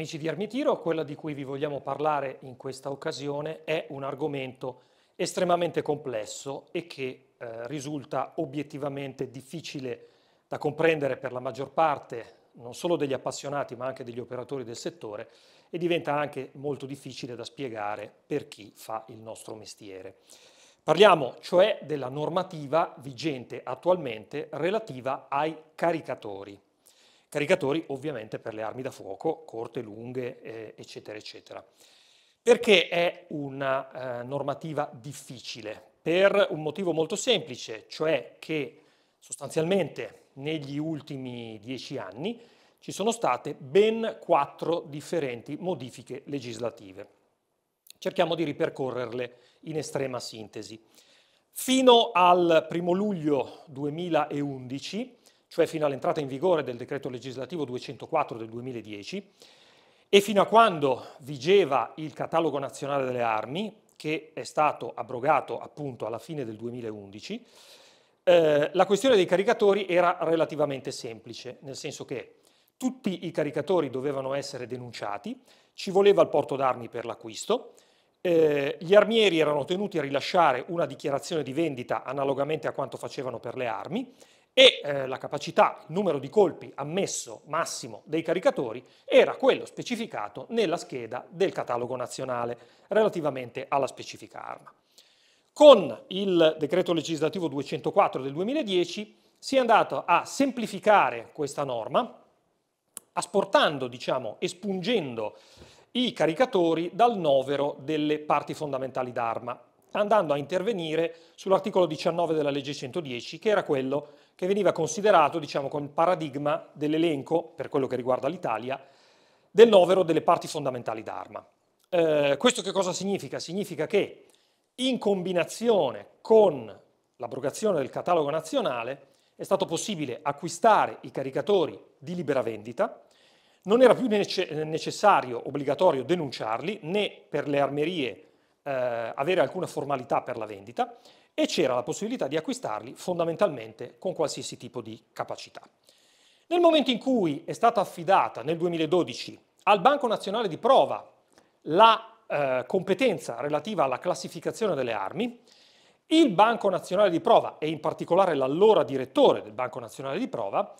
Amici di Armitiro, quella di cui vi vogliamo parlare in questa occasione è un argomento estremamente complesso e che eh, risulta obiettivamente difficile da comprendere per la maggior parte non solo degli appassionati ma anche degli operatori del settore e diventa anche molto difficile da spiegare per chi fa il nostro mestiere. Parliamo cioè della normativa vigente attualmente relativa ai caricatori caricatori ovviamente per le armi da fuoco, corte, lunghe, eh, eccetera, eccetera. Perché è una eh, normativa difficile? Per un motivo molto semplice, cioè che sostanzialmente negli ultimi dieci anni ci sono state ben quattro differenti modifiche legislative. Cerchiamo di ripercorrerle in estrema sintesi. Fino al 1 luglio 2011 cioè fino all'entrata in vigore del decreto legislativo 204 del 2010, e fino a quando vigeva il catalogo nazionale delle armi, che è stato abrogato appunto alla fine del 2011, eh, la questione dei caricatori era relativamente semplice, nel senso che tutti i caricatori dovevano essere denunciati, ci voleva il porto d'armi per l'acquisto, eh, gli armieri erano tenuti a rilasciare una dichiarazione di vendita analogamente a quanto facevano per le armi e eh, la capacità, il numero di colpi ammesso massimo dei caricatori era quello specificato nella scheda del catalogo nazionale relativamente alla specifica arma. Con il decreto legislativo 204 del 2010 si è andato a semplificare questa norma, asportando, diciamo, espungendo i caricatori dal novero delle parti fondamentali d'arma, andando a intervenire sull'articolo 19 della legge 110, che era quello che veniva considerato, diciamo, con il paradigma dell'elenco, per quello che riguarda l'Italia, del novero delle parti fondamentali d'arma. Eh, questo che cosa significa? Significa che in combinazione con l'abrogazione del catalogo nazionale è stato possibile acquistare i caricatori di libera vendita, non era più necessario, obbligatorio denunciarli né per le armerie eh, avere alcuna formalità per la vendita e c'era la possibilità di acquistarli fondamentalmente con qualsiasi tipo di capacità. Nel momento in cui è stata affidata nel 2012 al Banco Nazionale di Prova la eh, competenza relativa alla classificazione delle armi, il Banco Nazionale di Prova e in particolare l'allora direttore del Banco Nazionale di Prova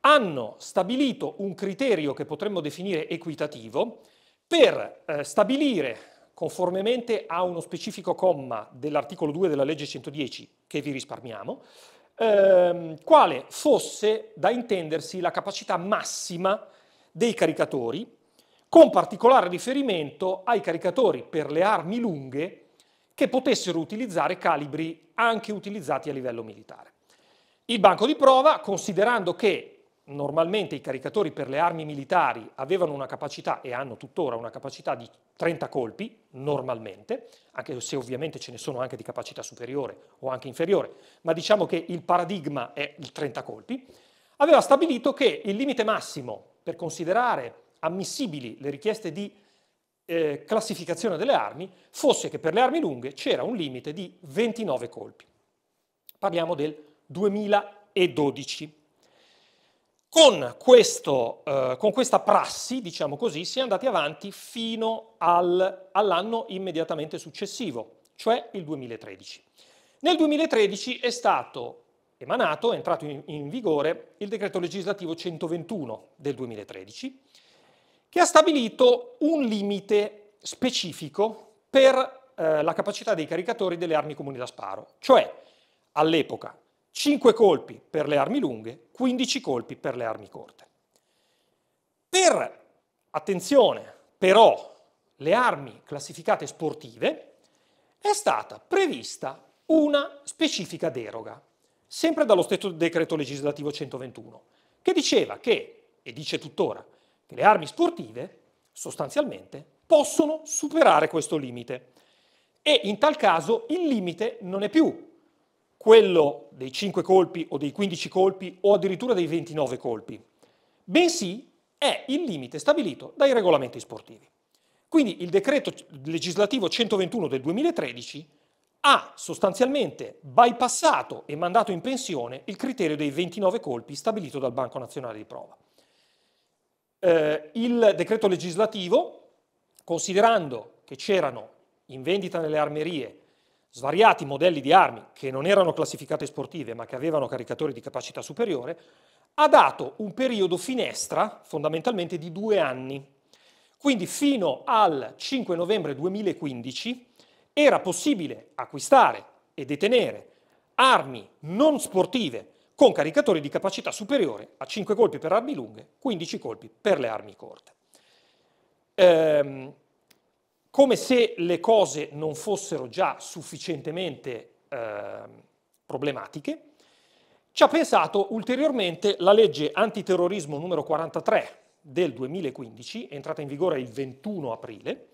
hanno stabilito un criterio che potremmo definire equitativo per eh, stabilire conformemente a uno specifico comma dell'articolo 2 della legge 110 che vi risparmiamo, ehm, quale fosse da intendersi la capacità massima dei caricatori, con particolare riferimento ai caricatori per le armi lunghe che potessero utilizzare calibri anche utilizzati a livello militare. Il banco di prova, considerando che normalmente i caricatori per le armi militari avevano una capacità e hanno tuttora una capacità di 30 colpi, normalmente, anche se ovviamente ce ne sono anche di capacità superiore o anche inferiore, ma diciamo che il paradigma è il 30 colpi, aveva stabilito che il limite massimo per considerare ammissibili le richieste di eh, classificazione delle armi fosse che per le armi lunghe c'era un limite di 29 colpi. Parliamo del 2012. Con, questo, eh, con, questa prassi, diciamo così, si è andati avanti fino al, all'anno immediatamente successivo, cioè il 2013. Nel 2013 è stato emanato, è entrato in, in vigore il decreto legislativo 121 del 2013, che ha stabilito un limite specifico per eh, la capacità dei caricatori delle armi comuni da sparo, cioè all'epoca 5 colpi per le armi lunghe, 15 colpi per le armi corte. Per, attenzione, però, le armi classificate sportive è stata prevista una specifica deroga, sempre dallo stesso decreto legislativo 121, che diceva che, e dice tuttora, che le armi sportive sostanzialmente possono superare questo limite. E in tal caso il limite non è più quello dei 5 colpi o dei 15 colpi o addirittura dei 29 colpi, bensì è il limite stabilito dai regolamenti sportivi. Quindi il decreto legislativo 121 del 2013 ha sostanzialmente bypassato e mandato in pensione il criterio dei 29 colpi stabilito dal Banco Nazionale di Prova. Eh, il decreto legislativo, considerando che c'erano in vendita nelle armerie svariati modelli di armi che non erano classificate sportive ma che avevano caricatori di capacità superiore, ha dato un periodo finestra fondamentalmente di due anni. Quindi fino al 5 novembre 2015 era possibile acquistare e detenere armi non sportive con caricatori di capacità superiore a 5 colpi per armi lunghe, 15 colpi per le armi corte. Ehm, come se le cose non fossero già sufficientemente eh, problematiche, ci ha pensato ulteriormente la legge antiterrorismo numero 43 del 2015, entrata in vigore il 21 aprile,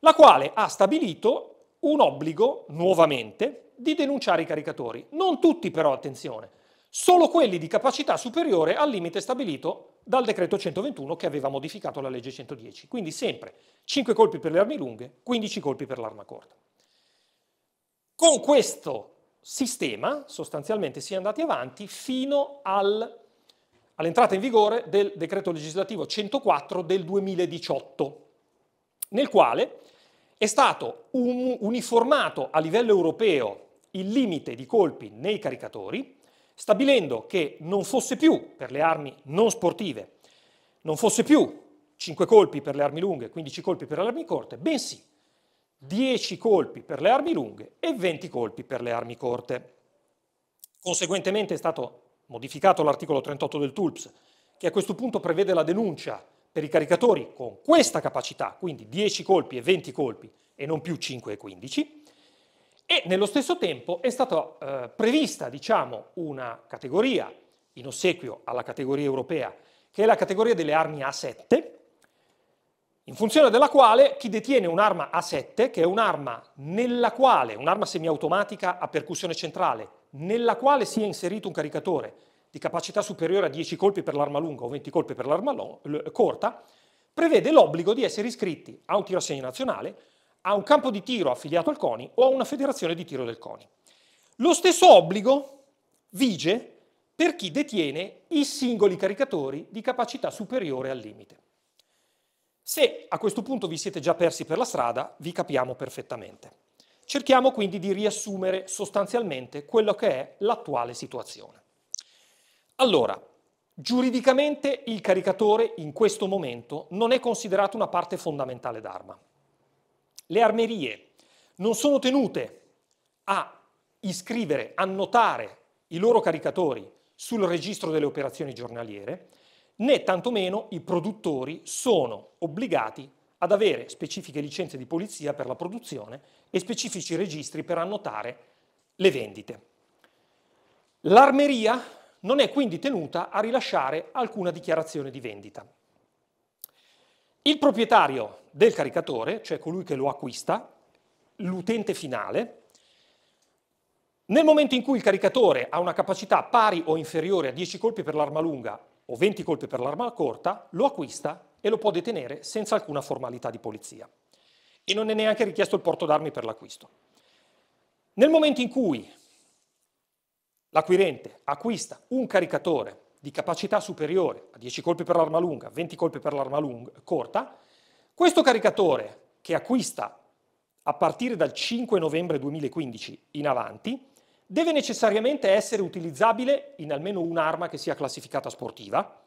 la quale ha stabilito un obbligo, nuovamente, di denunciare i caricatori. Non tutti però, attenzione, solo quelli di capacità superiore al limite stabilito dal decreto 121 che aveva modificato la legge 110. Quindi sempre 5 colpi per le armi lunghe, 15 colpi per l'arma corta. Con questo sistema sostanzialmente si è andati avanti fino al, all'entrata in vigore del decreto legislativo 104 del 2018, nel quale è stato un, uniformato a livello europeo il limite di colpi nei caricatori stabilendo che non fosse più per le armi non sportive, non fosse più 5 colpi per le armi lunghe, 15 colpi per le armi corte, bensì 10 colpi per le armi lunghe e 20 colpi per le armi corte. Conseguentemente è stato modificato l'articolo 38 del TULPS, che a questo punto prevede la denuncia per i caricatori con questa capacità, quindi 10 colpi e 20 colpi e non più 5 e 15, e nello stesso tempo è stata eh, prevista diciamo, una categoria in ossequio alla categoria europea, che è la categoria delle armi A7, in funzione della quale chi detiene un'arma A7, che è un'arma nella quale, un'arma semiautomatica a percussione centrale, nella quale sia inserito un caricatore di capacità superiore a 10 colpi per l'arma lunga o 20 colpi per l'arma corta, prevede l'obbligo di essere iscritti a un tiro a segno nazionale a un campo di tiro affiliato al CONI o a una federazione di tiro del CONI. Lo stesso obbligo vige per chi detiene i singoli caricatori di capacità superiore al limite. Se a questo punto vi siete già persi per la strada, vi capiamo perfettamente. Cerchiamo quindi di riassumere sostanzialmente quello che è l'attuale situazione. Allora, giuridicamente il caricatore in questo momento non è considerato una parte fondamentale d'arma le armerie non sono tenute a iscrivere, annotare i loro caricatori sul registro delle operazioni giornaliere, né tantomeno i produttori sono obbligati ad avere specifiche licenze di polizia per la produzione e specifici registri per annotare le vendite. L'armeria non è quindi tenuta a rilasciare alcuna dichiarazione di vendita. Il proprietario del caricatore, cioè colui che lo acquista, l'utente finale, nel momento in cui il caricatore ha una capacità pari o inferiore a 10 colpi per l'arma lunga o 20 colpi per l'arma corta, lo acquista e lo può detenere senza alcuna formalità di polizia. E non è neanche richiesto il porto d'armi per l'acquisto. Nel momento in cui l'acquirente acquista un caricatore di capacità superiore a 10 colpi per l'arma lunga, 20 colpi per l'arma lunga, corta, questo caricatore che acquista a partire dal 5 novembre 2015 in avanti deve necessariamente essere utilizzabile in almeno un'arma che sia classificata sportiva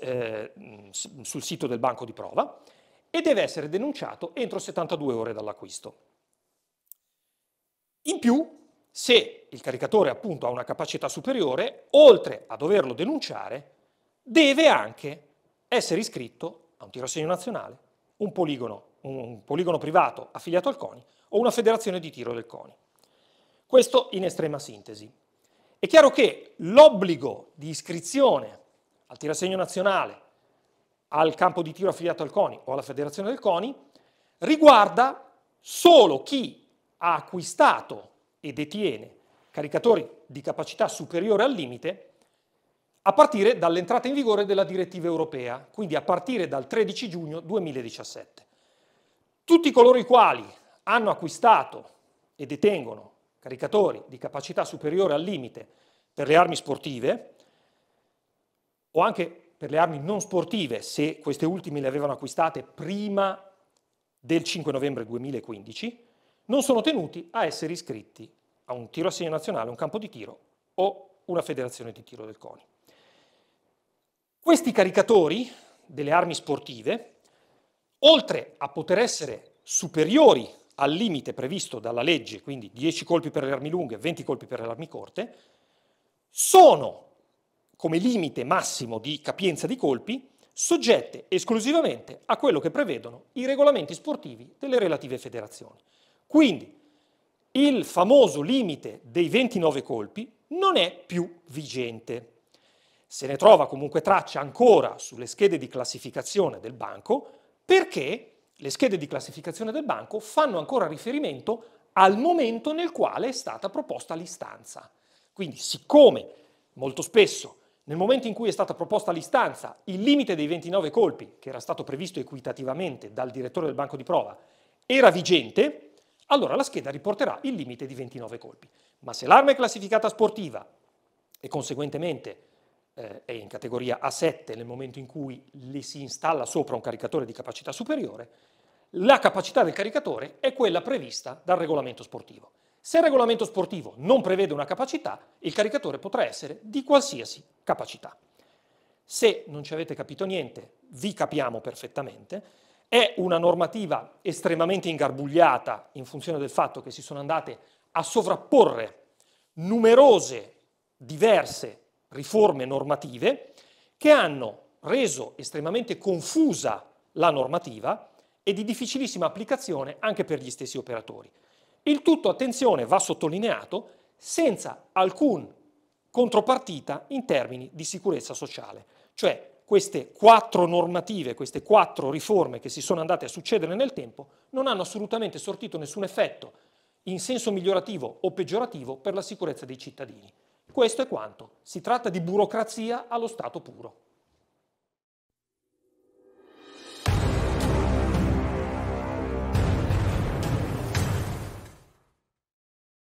eh, sul sito del banco di prova e deve essere denunciato entro 72 ore dall'acquisto. In più, se il caricatore appunto ha una capacità superiore, oltre a doverlo denunciare, deve anche essere iscritto a un tiro a segno nazionale, un poligono, un poligono privato affiliato al CONI o una federazione di tiro del CONI. Questo in estrema sintesi. È chiaro che l'obbligo di iscrizione al tiro a segno nazionale, al campo di tiro affiliato al CONI o alla federazione del CONI, riguarda solo chi ha acquistato e detiene caricatori di capacità superiore al limite a partire dall'entrata in vigore della direttiva europea, quindi a partire dal 13 giugno 2017. Tutti coloro i quali hanno acquistato e detengono caricatori di capacità superiore al limite per le armi sportive o anche per le armi non sportive, se queste ultime le avevano acquistate prima del 5 novembre 2015, non sono tenuti a essere iscritti a un tiro a segno nazionale, un campo di tiro o una federazione di tiro del CONI. Questi caricatori delle armi sportive, oltre a poter essere superiori al limite previsto dalla legge, quindi 10 colpi per le armi lunghe e 20 colpi per le armi corte, sono come limite massimo di capienza di colpi soggette esclusivamente a quello che prevedono i regolamenti sportivi delle relative federazioni. Quindi il famoso limite dei 29 colpi non è più vigente. Se ne trova comunque traccia ancora sulle schede di classificazione del banco perché le schede di classificazione del banco fanno ancora riferimento al momento nel quale è stata proposta l'istanza. Quindi siccome molto spesso nel momento in cui è stata proposta l'istanza il limite dei 29 colpi, che era stato previsto equitativamente dal direttore del banco di prova, era vigente, allora la scheda riporterà il limite di 29 colpi. Ma se l'arma è classificata sportiva e conseguentemente eh, è in categoria A7 nel momento in cui le si installa sopra un caricatore di capacità superiore, la capacità del caricatore è quella prevista dal regolamento sportivo. Se il regolamento sportivo non prevede una capacità, il caricatore potrà essere di qualsiasi capacità. Se non ci avete capito niente, vi capiamo perfettamente. È una normativa estremamente ingarbugliata in funzione del fatto che si sono andate a sovrapporre numerose, diverse riforme normative che hanno reso estremamente confusa la normativa e di difficilissima applicazione anche per gli stessi operatori. Il tutto, attenzione, va sottolineato senza alcun contropartita in termini di sicurezza sociale, cioè queste quattro normative, queste quattro riforme che si sono andate a succedere nel tempo, non hanno assolutamente sortito nessun effetto in senso migliorativo o peggiorativo per la sicurezza dei cittadini. Questo è quanto. Si tratta di burocrazia allo stato puro.